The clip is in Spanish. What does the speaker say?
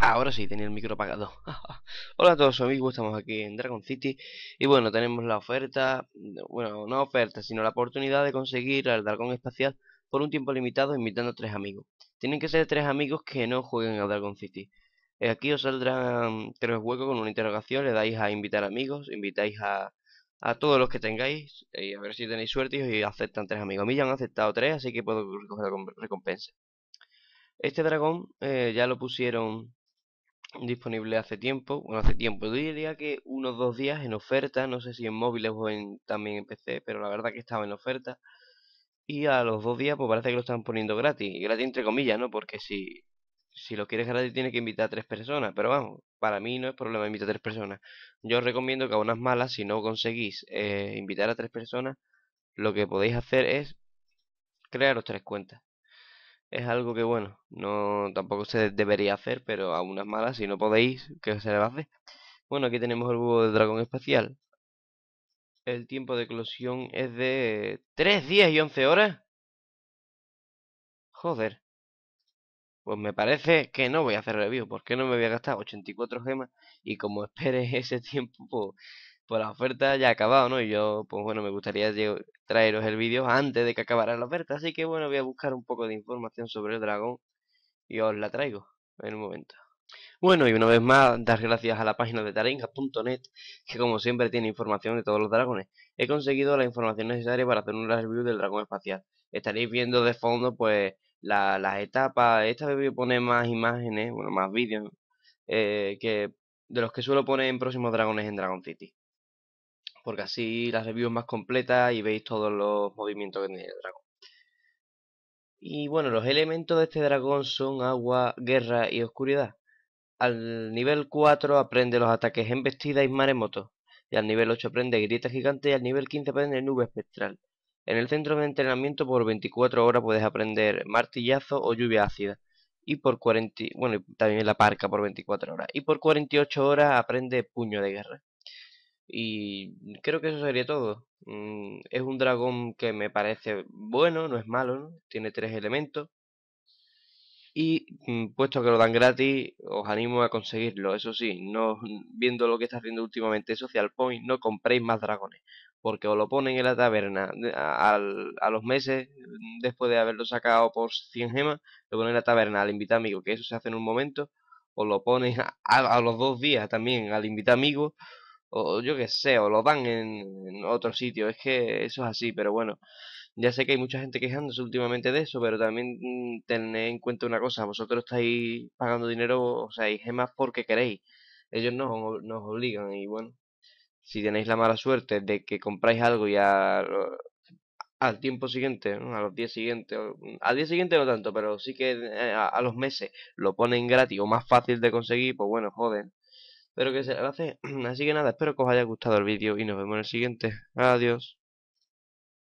Ahora sí, tenía el micro apagado. Hola a todos amigos, estamos aquí en Dragon City y bueno, tenemos la oferta, bueno, no oferta, sino la oportunidad de conseguir al dragón espacial por un tiempo limitado invitando a tres amigos. Tienen que ser tres amigos que no jueguen a Dragon City. Eh, aquí os saldrán tres huecos con una interrogación, le dais a invitar amigos, invitáis a, a todos los que tengáis y a ver si tenéis suerte y aceptan tres amigos. A mí ya han aceptado tres, así que puedo recoger la recompensa. Este dragón eh, ya lo pusieron disponible hace tiempo, bueno, hace tiempo, yo diría que unos dos días en oferta, no sé si en móviles o en, también en PC, pero la verdad que estaba en oferta. Y a los dos días, pues parece que lo están poniendo gratis, y gratis entre comillas, ¿no? Porque si, si lo quieres gratis tienes que invitar a tres personas, pero vamos, para mí no es problema invitar a tres personas. Yo os recomiendo que a unas malas, si no conseguís eh, invitar a tres personas, lo que podéis hacer es crearos tres cuentas es algo que, bueno, no tampoco se debería hacer, pero a unas malas, si no podéis, que se le va Bueno, aquí tenemos el huevo de dragón especial. El tiempo de eclosión es de 3 días y 11 horas. Joder. Pues me parece que no voy a hacer review, porque no me voy a gastar 84 gemas y como esperes ese tiempo, pues la oferta ya ha acabado, ¿no? Y yo, pues bueno, me gustaría traeros el vídeo antes de que acabara la oferta, así que bueno, voy a buscar un poco de información sobre el dragón y os la traigo en un momento. Bueno, y una vez más, dar gracias a la página de taringa.net, que como siempre tiene información de todos los dragones. He conseguido la información necesaria para hacer un review del dragón espacial. Estaréis viendo de fondo, pues, la, las etapas. Esta vez voy a poner más imágenes, bueno, más vídeos, eh, que de los que suelo poner en próximos dragones en Dragon City porque así las es más completa y veis todos los movimientos que tiene el dragón. Y bueno, los elementos de este dragón son agua, guerra y oscuridad. Al nivel 4 aprende los ataques vestida y maremoto. Y al nivel 8 aprende grieta gigante y al nivel 15 aprende nube espectral. En el centro de entrenamiento por 24 horas puedes aprender martillazo o lluvia ácida. Y por 40, bueno, también la parca por 24 horas. Y por 48 horas aprende puño de guerra. Y creo que eso sería todo. Mm, es un dragón que me parece bueno, no es malo, tiene tres elementos. Y mm, puesto que lo dan gratis, os animo a conseguirlo. Eso sí, no viendo lo que está haciendo últimamente Social Point, no compréis más dragones. Porque os lo ponen en la taberna a, a, los meses mm, después de haberlo sacado por 100 gemas. Lo ponen en la taberna al invitar amigo, que eso se hace en un momento. Os lo ponen a, los dos días también al invitar amigo o yo que sé, o lo dan en, otro sitio. Es que eso es así, pero bueno. Ya sé que hay mucha gente quejándose últimamente de eso, pero también mm, tened en cuenta una cosa, vosotros estáis pagando dinero, o sea, y gemas porque queréis. Ellos no nos obligan y bueno, si tenéis la mala suerte de que compráis algo y al tiempo siguiente, a los días siguientes, al día siguiente no tanto, pero sí que eh, a, los meses lo ponen gratis o más fácil de conseguir, pues bueno, joden. Espero que se hace. Así que nada, espero que os haya gustado el vídeo y nos vemos en el siguiente. Adiós.